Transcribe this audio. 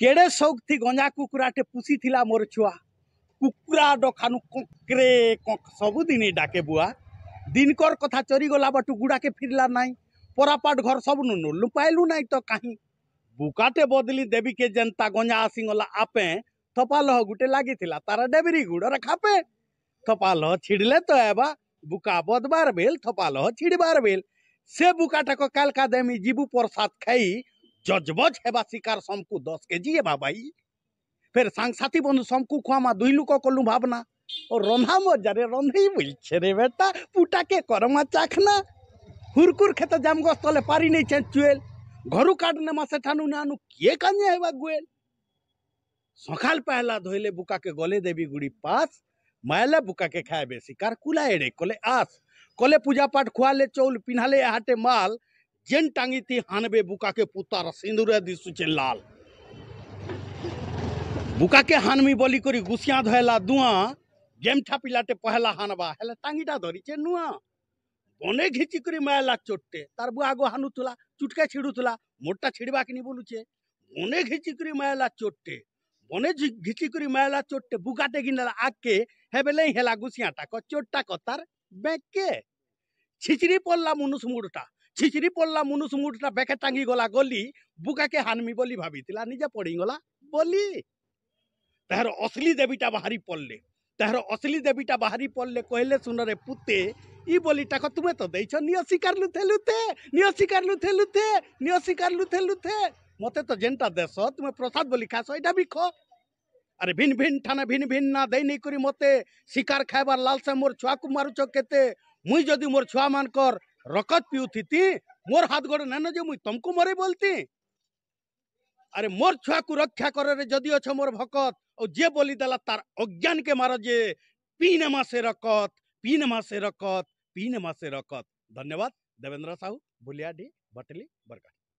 କେଡ଼େ ସଉକଥି ଗଞ୍ଜା କୁକୁରାଟେ ପୁଷିଥିଲା ମୋର ଛୁଆ କୁକୁରା ଡଖାନୁ କଙ୍କରେ କଙ୍କ ସବୁଦିନ ଡାକେ ବୁଆ ଦିନକର କଥା ଚରିଗଲା ବାଟୁ ଗୁଡ଼ାକେ ଫିରିଲା ନାହିଁ ପରାପାଟ ଘର ସବୁନୁ ନୁଲୁ ପାଇଲୁ ନାହିଁ ତ କାହିଁ ବୁକାଟେ ବଦଲି ଦେବିକେ ଯେନ୍ତା ଗଞ୍ଜା ଆସିଗଲା ଆପେ ଥପାଲହ ଗୋଟେ ଲାଗିଥିଲା ତାର ଡେବିରି ଗୁଡ଼ରେ ଖାପେ ଥପାଲହ ଛିଡ଼ିଲେ ତ ହେବା ବୁକା ବଦବାର ବେଲ ଥପାଲହ ଛିଡ଼ିବାର ବେଲ ସେ ବୁକାଟାକ କାଲକା ଦେମି ଯିବୁ ପ୍ରସାଦ ଖାଇ ଜଜବଜ ହେବା ଶିକାର ସମକୁ ଦଶ କେଜି ହେବା ବାଇ ଫେର୍ ସାଙ୍ଗସାଥି ବନ୍ଧୁ ସମକୁ ଖୁଆମା ଦୁଇ ଲୁକ କଲୁ ଭାବନା ଓ ରନ୍ଧା ମଜାରେ ରନ୍ଧେଇ ବୋଇଛେ ରେ ବେଟା ପୁଟାକେ କରମା ଚାଖନା ହୁରକୁର ଖେତ ଜାମଗଛ ତଲେ ପାରି ନେଇଛେ ଚୁଏଲ୍ ଘରୁ କାଢ଼ ନେମା ସେଠାନୁ ନାନୁ କିଏ କାଞ୍ଜେ ହେବା ଗୁଏଲ୍ ସକାଳ ପାହେଲା ଧୋଇଲେ ବୁକାକେ ଗଲେ ଦେବି ଗୁଡ଼ି ପାସ୍ ମାଏଲେ ବୁକାକେ ଖାଏବେ ଶିକାର କୁଲା ଏଡ଼େ କଲେ ଆସ୍ କଲେ ପୂଜାପାଠ ଖୁଆଲେ ଚଉଲ ପିନ୍ଧାଲେ ଏହାଟେ ମାଲ ଯେନ୍ ଟାଙ୍ଗିତି ହାଣବେ ବୁକାକେ ପୁତାର ସିନ୍ଦୁରେ ଦିଶୁଛେ ଲାଲ ବୁକାକେ ହାନମି ବୋଲିକରି ଗୁସିଆ ଧଇଲା ଦୁଆଁ ଗେମ୍ଠା ପିଲାଟେ ପହଲା ହାନବା ହେଲେ ଟାଙ୍ଗିଟା ଧରିଛେ ନୁଆଁ ବନେ ଘିଚିକରି ମାଇଲା ଚୋଟଟେ ତାର ବୁଆ ଆଗ ହାନୁଥିଲା ଚୁଟକେ ଛିଡ଼ୁଥିଲା ମୋଟା ଛିଡ଼ିବାକି ନି ବୋଲୁଛେ ବନେ ଘିଚିକରି ମାଇଲା ଚୋଟଟେ বনে ঘিচি করে মেলা চোটটে বুকাটে গিনালা আগকে হেবেলেই হেলা গুছিয়াটা ক চোটটা ক তার ব্যাগকে ছিচড়ি পড়লা মুনুষ মুড়টা ছিচড়ি পড়লা মুনুষ মুটটা বেকে টাঙ্গি গলা গলি বুকাকে হানমি বলি ভাবিলা নিজে পড়িগলা বলি তাহার অশ্লী দেবীটা বাহারি পড়লে তাহার অশ্লী দেবীটা বাহারি পড়লে কহিলে শুনরে পুতে ই বলিটাক তুমি তো দেইছ নিয় শিকার লুথে লুথে নিয় শিকার লুথে লুথে নিয় শিকার লুথে লুথে মতে তো যেটা দেশ তুমি প্রসাদ বলি খাস এটা বি খো আরে ভিন ভিন ঠানে ভিন ভিন না দেই নেই করি মতে শিকার খাইবার লালসা মোর ছুয়াকু মারুছ কেতে মুই যদি মোর ছুয়া মানকর रकत पीऊी मोर हाथ गोड़ नान जे मुई तुमको मरे बोलती अरे मोर छुआ को रक्षा कर रे जदि अच्छे मोर भकत और जे बोली दला तार अज्ञान के मार जे पीन मा से रकत पीन मा से रकत पीन मा से रकत धन्यवाद देवेंद्र साहू भुलियाडी बटली बरगढ़